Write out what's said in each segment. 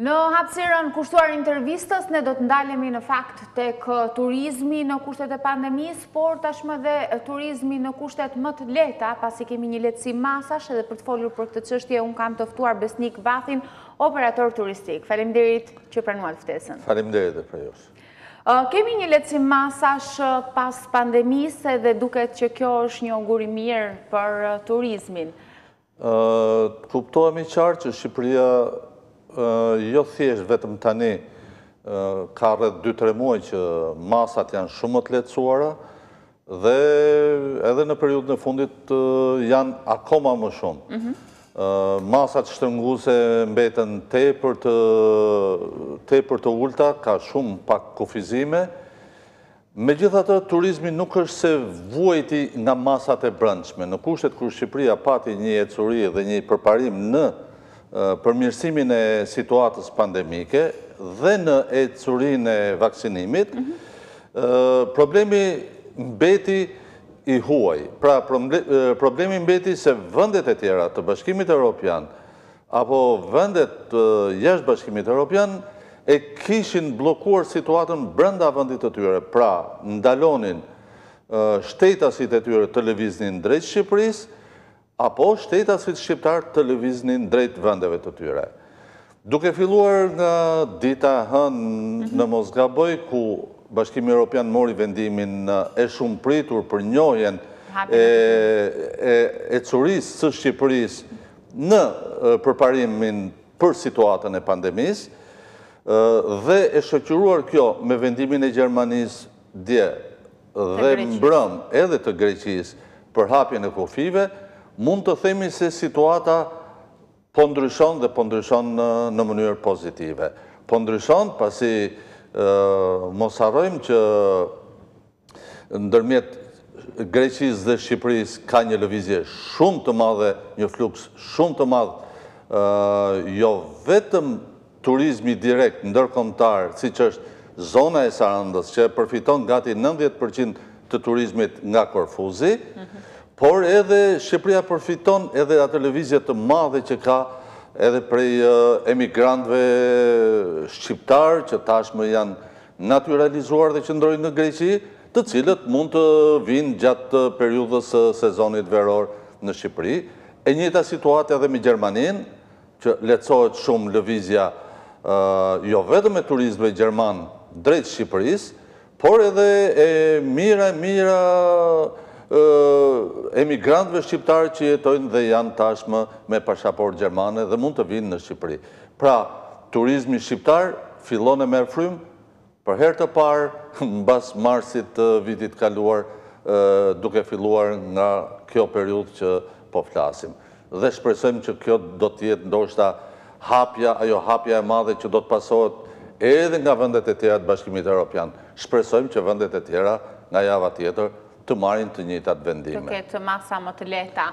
Në hapsiron kushtuar intervistës, ne do të ndalemi në fakt të turizmi në kushtet e pandemis, por tashmë dhe turizmi në kushtet më të leta, pasi kemi një letësi masash edhe për të folur për këtë qështje, unë kam tëftuar Besnik Vathin, operator turistik. Falem që pranuat ftesën. Falem derit dhe prajosh. Kemi një letësi masash pas pandemis edhe duket që kjo është një ongur i mirë për turizmin. Kuptohemi qarë që Shqipëria jo thjesht vetëm tani ka rrët 2-3 muaj që masat janë shumë të letësuara dhe edhe në periud në fundit janë akoma më shumë. Mhm. Masat shtënguse mbetën te për të ulta, ka shumë pak kufizime. Me gjitha të turizmi nuk është se vuajti nga masat e brëndshme. Në kushtet kërë Shqipria pati një e dhe një përparim në përmjërsimin e situatës pandemike dhe në e curin e vaksinimit, problemi mbeti i huaj. Pra, problemi mbeti se vëndet e tjera të bashkimit e Europian apo vëndet jeshtë bashkimit e Europian e kishin blokuar situatën brenda vëndit të tyre. Pra, ndalonin shtetasit e tyre të levizni në drejtë Shqipërisë apo shtetasit shqiptar të lëviznin drejt vëndeve të tyre. Duke filluar nga dita hën mhm. në Mosgaboj, ku Bashkimi Europian mori vendimin e shumë pritur për njohjen e curis së Shqipëris në përparimin për situatën e pandemis, dhe e shëqyruar kjo me vendimin e Gjermanis dje dhe mbrëm edhe të Greqis për hapjen e kofive, mund të themi se situata po ndryshon dhe po ndryshon në mënyrë pozitive. Po ndryshon pasi mos harrojmë që ndërmjet Greqis dhe Shqipëris ka një lëvizje shumë të madhe, një fluks shumë të madhe, jo vetëm turizmi direkt në dërkomtarë, si që është zona e Sarandës, që përfiton gati 90% të turizmit nga Korfuzi, mhm por edhe Shqipëria përfiton edhe atë levizjet të madhe që ka edhe prej emigrantve shqiptarë që tashme janë naturalizuar dhe që ndrojnë në Greqi, të cilët mund të vinë gjatë periudës sezonit veror në Shqipëri. E njëta situatë edhe me Gjermanin, që letësohet shumë lëvizja jo vedhë me turizme Gjerman drejtë Shqipërisë, por edhe e mira, mira emigrantëve shqiptarë që jetojnë dhe janë tashmë me pashaport Gjermane dhe mund të vinë në Shqipëri. Pra, turizmi shqiptarë fillon e merë frymë, për herë të parë, në basë marsit të vitit kaluar, duke filluar nga kjo periud që po flasim. Dhe shpresojmë që kjo do tjetë ndoshta hapja, ajo hapja e madhe që do të pasohet edhe nga vëndet e tjera të bashkimit e Europian. Shpresojmë që vëndet e tjera nga java tjetër të marin të njëtat vendime. Të ketë masa më të leta.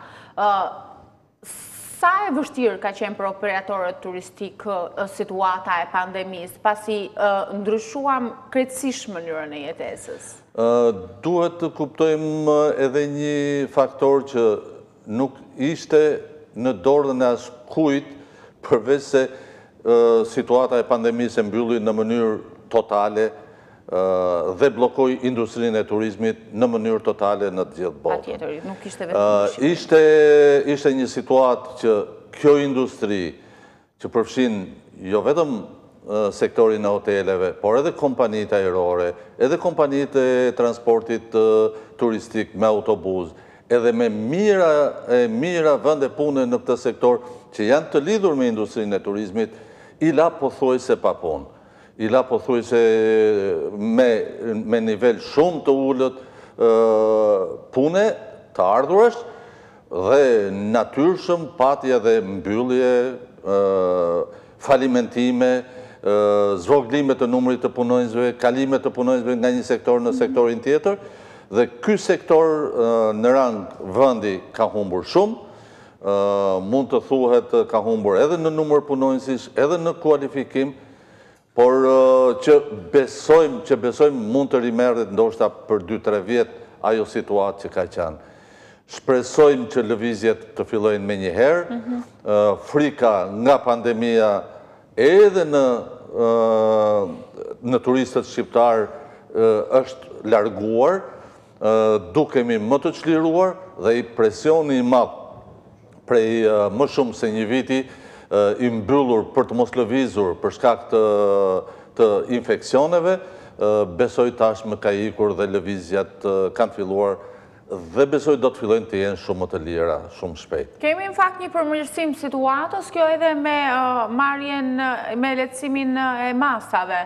Sa e vështirë ka qenë për operatorët turistikë situata e pandemisë, pasi ndryshuam kretësish mënyrën e jetesës? Duhet të kuptojmë edhe një faktor që nuk ishte në dorën e asë kujtë, përvese situata e pandemisë e mbyllu në mënyrë totale, dhe blokoj industrinë e turizmit në mënyrë totale në të gjithë botë. Pa tjetër, nuk ishte vetë në Shqipëri. Ishte një situatë që kjo industri që përfshin jo vetëm sektorin e hoteleve, por edhe kompanit aerore, edhe kompanit e transportit turistik me autobuz, edhe me mira vënde pune në këtë sektor që janë të lidhur me industrinë e turizmit, i la thoi se pa punë i la po thuj se me nivel shumë të ullët pune të ardhurësht dhe natyrshëm patje dhe mbyllje falimentime zvoglime të numërit të punojnësve, kalime të punojnësve nga një sektor në sektorin tjetër dhe ky sektor në rang vëndi ka humbur shumë mund të thuhet ka humbur edhe në numër punojnësish edhe në kualifikim por uh, që besojmë, që besojmë mund të rimerët ndoshta për 2-3 vjetë ajo situatë që ka qanë. Shpresojmë që lëvizjet të fillojnë me njëherë, mhm. uh, frika nga pandemija edhe në uh, turistët shqiptarë është larguar, dukemi më të qliruar dhe i presioni ma prej më shumë se një viti Eh, i mbyllur për të mos lëvizur për shkak të infekcioneve, eh, besoj tash më ka ikur dhe lëvizjat eh, kanë filluar dhe besoj do të fillojnë të jenë shumë të lira, shumë shpejt. Kemi në fakt një përmërësim situatës, kjo edhe me marjen, me letësimin e masave,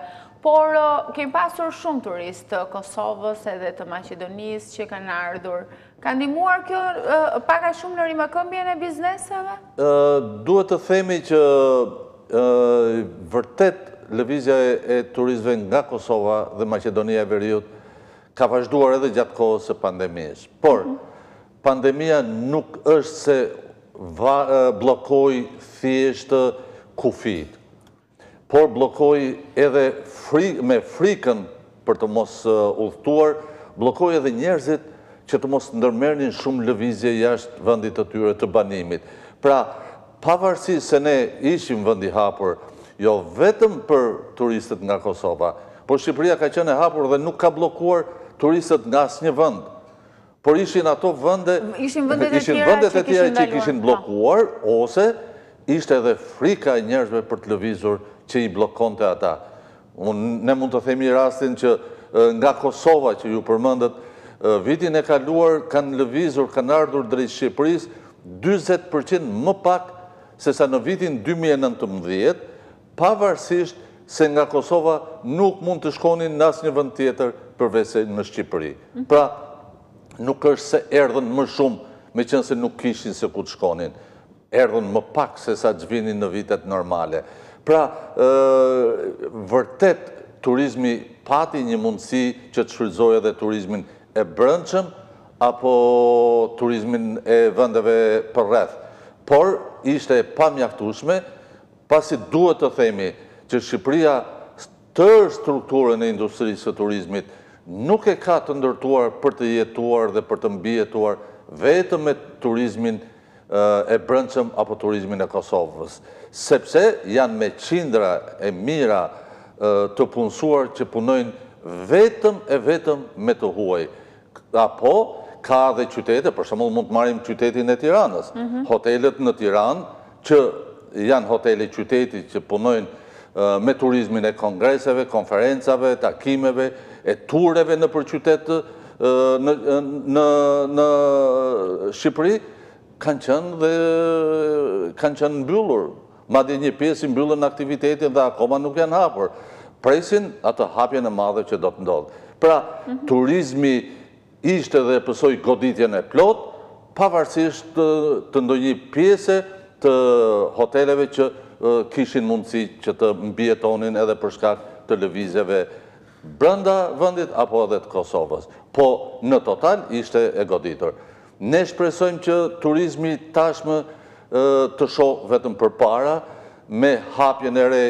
por kemi pasur shumë turistë Kosovës edhe të Macedonisë që kanë ardhur Ka ndimuar kjo paka shumë në rimakëmbje në bizneseve? Duhet të themi që vërtet Lëvizja e turizve nga Kosova dhe Macedonia e Veriut ka vazhduar edhe gjatë kohës e pandemijës. Por, mhm. pandemija nuk është se blokoj thjeshtë kufit, por blokoj edhe me frikën për të mos ullëtuar, blokoj edhe njerëzit që të mos nëndërmerin shumë lëvizje jashtë vëndit të tyre të banimit. Pra, pavarësi se ne ishim vëndi hapur, jo vetëm për turistet nga Kosova, por Shqipëria ka qene hapur dhe nuk ka blokuar turistet nga asë një vënd. Por ishin ato vënde... Ishin vëndet e tjera që kishin blokuar, ose ishte edhe frika e njerëzve për të lëvizur që i blokon të ata. Ne mund të themi rastin që nga Kosova që ju përmëndet, vitin e kaluar kanë lëvizur, kanë ardhur drejt Shqipëris 20% më pak se sa në vitin 2019, pavarësisht se nga Kosova nuk mund të shkonin në asë një vënd tjetër përvese në Shqipëri. Mhm. Pra, nuk është se erdhen më shumë me qënë se nuk kishin se ku të shkonin. Erdhen më pak se sa gjvinin në vitet normale. Pra, vërtet, turizmi pati një mundësi që të shryzoj edhe turizmin e brëndshëm apo turizmin e vëndeve për rreth. Por, ishte pa mjaftushme, pasi duhet të themi që Shqipëria tërë strukturën e industrisë të turizmit nuk e ka të ndërtuar për të jetuar dhe për të mbjetuar vetëm e turizmin e brëndshëm apo turizmin e Kosovës. Sepse janë me qindra e mira të punësuar që punojnë vetëm e vetëm me të huajë apo ka dhe qytete, për shumë mund të marim qytetin e Tiranës, mhm. hotelet në Tiranë, që janë hotelet qyteti që punojnë me turizmin e kongreseve, konferencave, takimeve, e tureve në për qytetë në Shqipëri, kanë qënë dhe kanë qënë në byllur. Ma një pjesë i në në aktivitetin dhe akoma nuk janë hapër. Presin atë hapje në madhe që do të ndodhë. Pra, mhm. turizmi, ishte dhe pësoj goditjen e plot, pavarësisht të ndonjë pjese të hoteleve që kishin mundësi që të mbjetonin edhe përshkak të levizjeve brënda vëndit apo edhe të Kosovës. Po në total ishte e goditor. Ne shpresojmë që turizmi tashmë të sho vetëm për para, me hapjen e re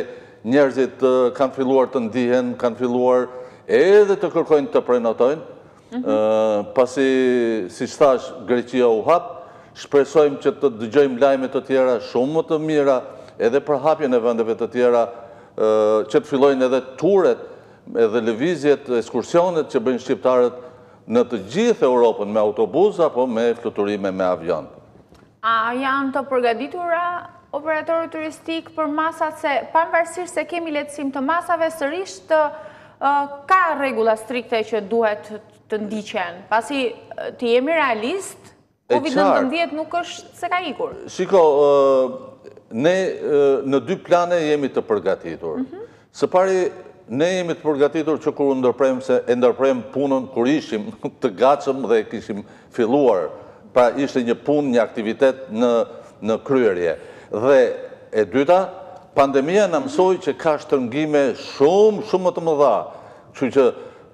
njerëzit kanë filluar të ndihen, kanë filluar edhe të kërkojnë të prenotojnë, pasi, si shtash, Greqia u hap, shpresojmë që të dëgjojmë lajme të tjera shumë më të mira, edhe për hapjen e vendeve të tjera, që të fillojnë edhe turet, edhe levizjet, eskursionet që bëjnë shqiptarët në të gjithë Europën me autobus apo me fluturime me avion. A janë të përgaditura operatorët turistik për masat se panëvërsirë se kemi letësim të masave, sërishtë ka regula strikte që duhet të ndiqen? Pasi të jemi realist, COVID-19 nuk është se ka ikur. Shiko, ne në dy plane jemi të përgatitur. Mhm. Së pari, ne jemi të përgatitur që kur ndërprem se e ndërprem punën kur ishim të gacëm dhe kishim filluar. Pra ishte një pun, një aktivitet në kryerje. Dhe e dyta, pandemija në mësoj që ka shtërngime shumë, shumë të më dha. Që që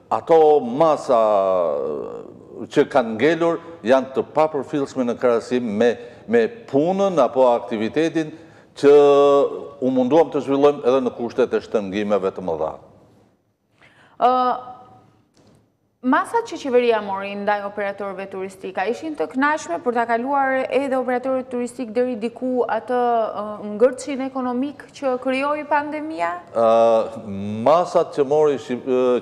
ato masa uh, që kanë ngelur janë të papërfilshme në krasim me punën apo aktivitetin që u munduam të zhvillojmë edhe në kushtet e shtëngimeve të më dha. Masat që qeveria mori ndaj operatorve turistika, ishin të knashme për të kaluar edhe operatorit turistik dheri diku atë ngërqin ekonomik që kryoj pandemija? Masat që mori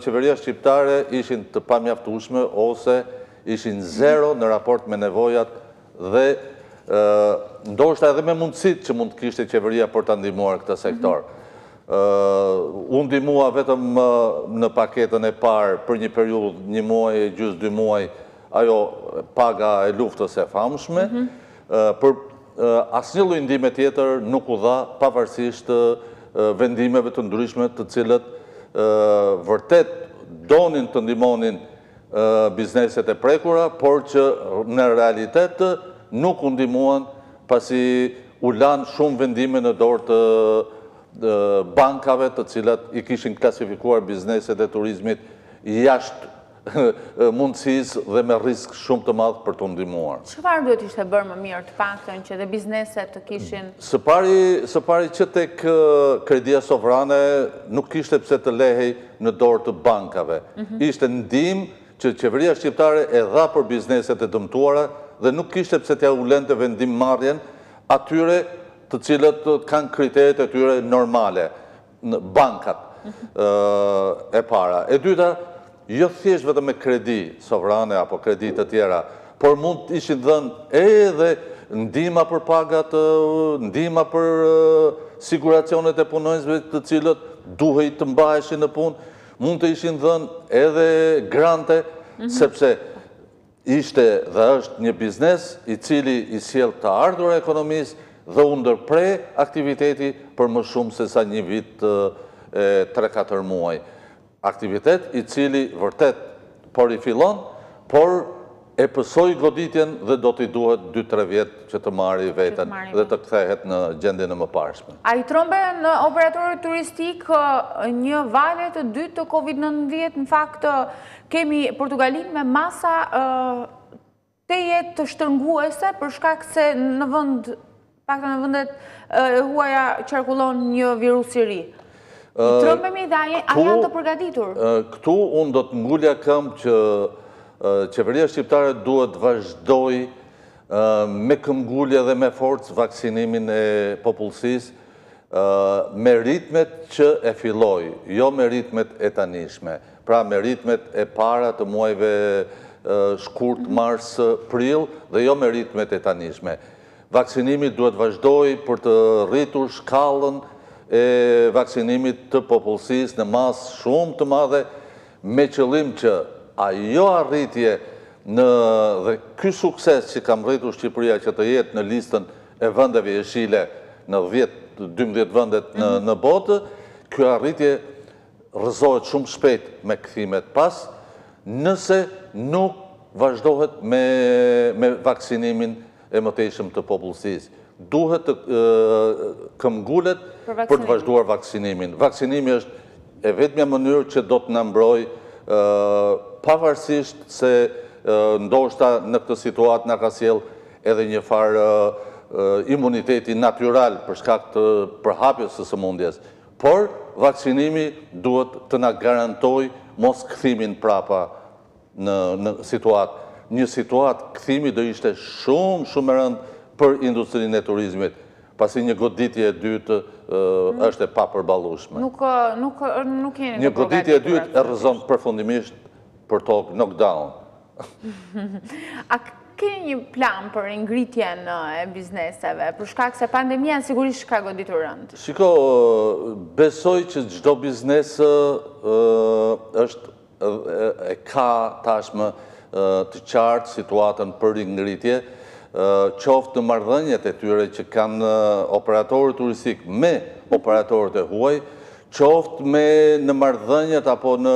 qeveria shqiptare ishin të pamjaftushme ose ishin zero në raport me nevojat dhe ndoshta edhe me mundësit që mund të kishtë qeveria për të ndimuar këtë sektorë. Mhm. Unë di vetëm në paketën e parë për një periud, një muaj, gjusë, dy muaj, ajo paga e luftës e famshme, mhm. për asë një lujndime tjetër nuk u dha pavarësisht vendimeve të ndryshmet të cilët vërtet donin të ndimonin bizneset e prekura, por që në realitet nuk u ndimuan pasi u lanë shumë vendime në dorë të bankave të cilat i kishin klasifikuar bizneset e turizmit jashtë mundësis dhe me risk shumë të madhë për të ndimuar. Që parë duhet ishte bërë më mirë të faktën që dhe bizneset të kishin... Mm. Së pari që tek kredia sovrane nuk ishte pse të lehej në dorë të bankave. Mhm. Ishte ndim që qeveria shqiptare e dha për bizneset e dëmtuara dhe nuk ishte pse të ja ulen të vendim marjen atyre të cilët kanë kriterit e tyre normale, në bankat e para. E dyta, jo thjesht vetë me kredi sovrane apo kredi të tjera, por mund të ishin dhenë edhe ndima për pagat, ndima për siguracionet e punojnësve të cilët duhej të mbaheshin në punë, mund të ishin dhenë edhe grante, sepse ishte dhe është një biznes i cili i siel të ardhur e ekonomisë, dhe undërpre aktiviteti për më shumë se sa një vit 3-4 muaj. Aktivitet i cili vërtet por i filon, por e pësoj goditjen dhe do t'i duhet 2-3 vjetë që të marri vetën dhe të këthehet në gjendin e më parshme. A i trombe në operatorit turistik një valet të dytë të Covid-19, në fakt kemi Portugalin me masa të jetë të shtërnguese, përshkak se në vënd pak të në vëndet, huaja qarkullon një virus i ri. Të rëmë me a janë të përgatitur? Këtu unë do të mgullja këmë që qeveria shqiptare duhet vazhdoj me këmgullja dhe me forcë vaksinimin e popullësis me ritmet që e filoj, jo me ritmet e tanishme, pra me ritmet e para të muajve shkurt, mars, pril, dhe jo me ritmet e tanishme vaksinimit duhet vazhdoj për të rritur shkallën e vaksinimit të popullësis në masë shumë të madhe me qëllim që ajo arritje në dhe ky sukses që kam rritur Shqipëria që të jetë në listën e vëndeve e shile në 12 vëndet mhm. në botë, ky arritje rëzohet shumë shpet me këthimet pas, nëse nuk vazhdohet me vaksinimin e mëtejshëm të popullësis. Duhet të këmgullet për të vazhduar vaksinimin. Vaksinimi është e vetëmja mënyrë që do të nëmbroj pavarësisht se ndoshta në këtë situatë në siel edhe një farë imuniteti natural për këtë përhapjës së së mundjes. Por, vaksinimi duhet të nga garantoj mos këthimin prapa në situatë një situatë këthimi dhe ishte shumë shumë rëndë për industrinë e turizmet, pasi një goditje e dytë mhm. është e pa përbalushme. Nuk keni një progatit. Një goditje e dytë e rëzonë përfundimisht për tokë knockdown. A keni një plan për ingritje në bizneseve, për shkak se pandemija sigurisht ka goditur rëndë? Shiko, besoj që gjdo biznesë është e ka tashmë të qartë situatën për ingritje, qoftë në mardhënjët e tyre që kanë operatorët turistik me operatorët e huaj, qoftë me në mardhënjët apo në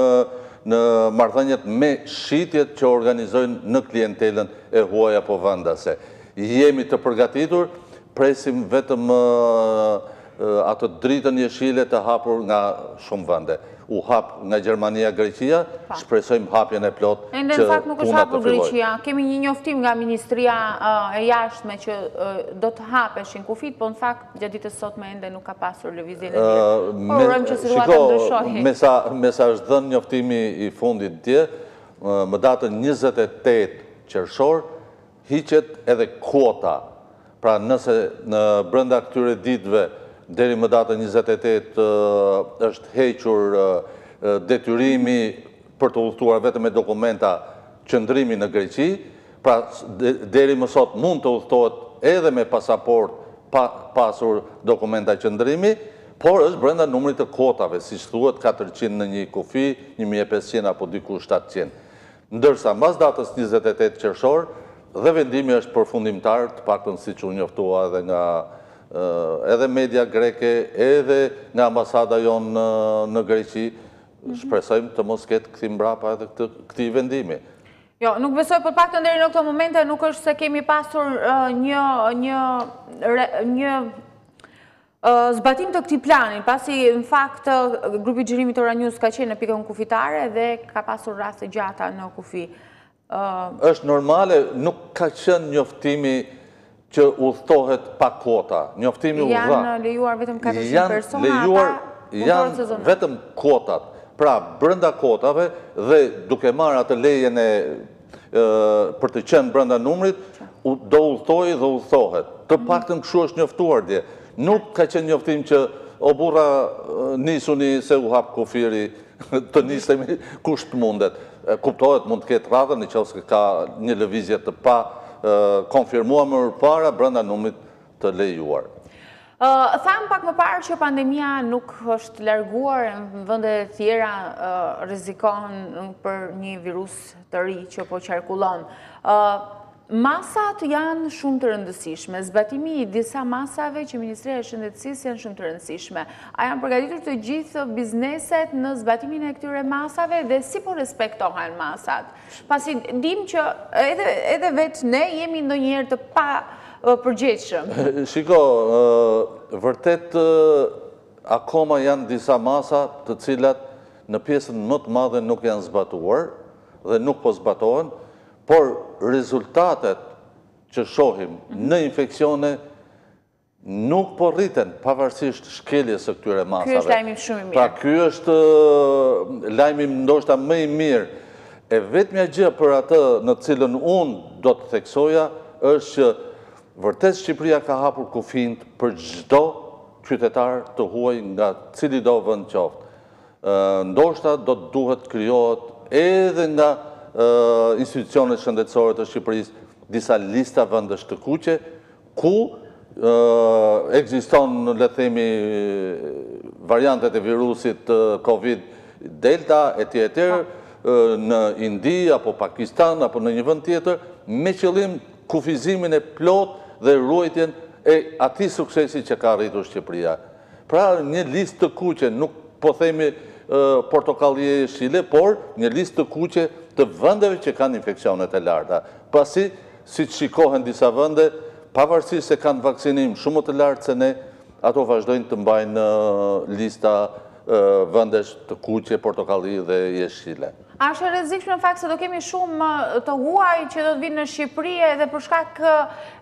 mardhënjët me shqitjet që organizojnë në klientelën e huaj apo vandase. Jemi të përgatitur, presim vetëm atë dritën jeshile të hapur nga shumë vande u hap nga Gjermania Greqia, shpresojmë hapjen e plot që puna të filloj. E ndër fakt nuk është hapur Greqia, kemi një njoftim nga Ministria uh, e jashtme që uh, do të hapeshin kufit, po në fakt ditës sot me ende nuk ka pasur levizin e një. Por rëmë që siruatë ndryshojnë. Me sa është dhenë njoftimi i fundit tje, uh, më datën 28 qërshor, hiqet edhe kuota. Pra nëse në brënda këtyre ditve deri më data 28 është hequr detyrimi për të ullëtuar vetë me dokumenta qëndrimi në Greqi, pra deri mësot mund të ullëtohet edhe me pasaport pasur dokumenta qëndrimi, por është brenda numërit të kotave, si që thuet 400 në një kufi, 1500 apo diku 700. Ndërsa, mas datës 28 qërshor, dhe vendimi është përfundimtar, të pak të nësi që unjoftua edhe nga edhe media greke, edhe nga ambasada jonë në Greqi, mhm. shpresojmë të mos ketë këti mbrapa edhe këti vendimi. Jo, nuk besoj për pak të ndërë në këto momente, nuk është se kemi pasur një zbatim të këti planin, pasi në fakt grupi gjërimi të Ranjus ka qenë në pikën kufitare dhe ka pasur rrasë gjata në kufi. është normale, nuk ka qenë njoftimi që u pa kota. Njoftimi u dha. Janë lejuar vetëm 400 persona, janë lejuar janë vetëm kotat. Pra, brenda kotave dhe duke marrë atë lejen e për të qenë brenda numrit, do u thtoi dhe u Të mhm. paktën kjo është njoftuar dje. Nuk ka qenë njoftim që o burra nisuni se u hap kufiri të nisemi kusht mundet. Kuptohet mund të ketë radhën në ka një lëvizje të pa konfirmua mërë para brënda numit të lejuar. Thamë pak më parë që pandemia nuk është lerguar në vëndet tjera rizikon për një virus të ri që po qarkullon. Masat janë shumë të rëndësishme, zbatimi i disa masave që Ministre e Shëndetsis janë shumë të rëndësishme. A janë përgatitur të gjithë bizneset në zbatimin e këtyre masave dhe si po respektohen masat? Pasi dim që edhe vetë ne jemi ndo njerë të pa përgjeqëm. Shiko, vërtet akoma janë disa masat të cilat në pjesën më të madhe nuk janë zbatuar dhe nuk po zbatohen, por rezultatet që shohim në infekcione nuk po rriten pavarësisht shkeljes e këtyre masave. Kjo është lajmim shumë i mirë. Pra kjo është lajmim ndoshta më i mirë. E vetëmja gjë për atë në cilën unë do të theksoja, është që vërtet Shqipëria ka hapur kufind për gjdo qytetar të huaj nga cili do vënd qoftë. Ndoshta do të duhet kryohet edhe nga institucionet shëndetsore të Shqipërisë, disa lista vëndësht të kuqe, ku egziston, le themi, variantet e virusit COVID-Delta, etj. etj. në Indi, apo Pakistan, apo në një vënd tjetër, me qëllim kufizimin e plot dhe ruajtjen e ati suksesi që ka rritur Shqipëria. Pra një list të kuqe, nuk po themi portokalli e shile, por një list të kuqe të vëndeve që kanë infekcionet e larta. Pasi, si të shikohen disa vënde, pavarësi se kanë vaksinim shumë të lartë se ne, ato vazhdojnë të mbajnë në lista vëndesh të kuqje, portokalli dhe jeshile. A është rezikshme në fakt se do kemi shumë të huaj që do të vinë në Shqipërie dhe shkak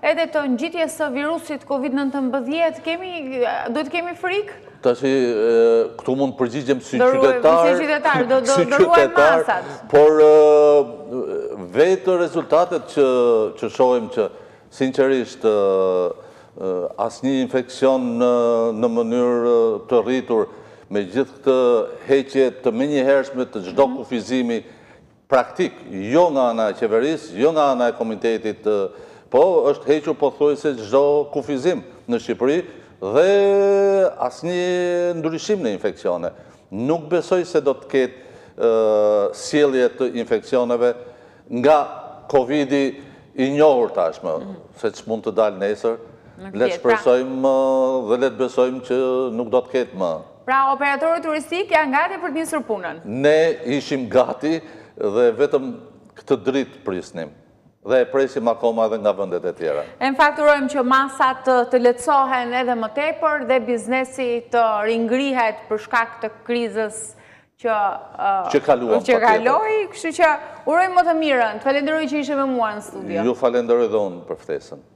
edhe të njitjes të virusit COVID-19 do të kemi frikë? ta që këtu mund përgjigjem si qytetar, si qytetarë, do do do masat. Por vetë rezultatet që që shohim që sinqerisht as një infekcion në mënyrë të rritur me gjithë këtë heqje të me hershme të gjdo mhm. kufizimi praktik, jo nga ana e qeveris, jo nga ana e komitetit, po është heqju po thuj se gjdo kufizim në Shqipëri, dhe asë një ndryshim në infekcione. Nuk besoj se do të ketë sielje të infekcioneve nga Covid-i i njohur tashme, se që mund të dalë nesër, le të pra. shpresojmë dhe le të besojmë që nuk do të ketë më. Pra, operatorët turistik janë gati për të njësër punën? Ne ishim gati dhe vetëm këtë dritë prisnim dhe e presim akoma dhe nga vëndet e tjera. E në fakturojmë që masat të letësohen edhe më tepër dhe biznesi të ringrihet për shkak të krizës që kaloi, kështu që urojmë më të mirën, të falenderoj që ishe me mua në studio. Ju falenderoj dhe unë për ftesën.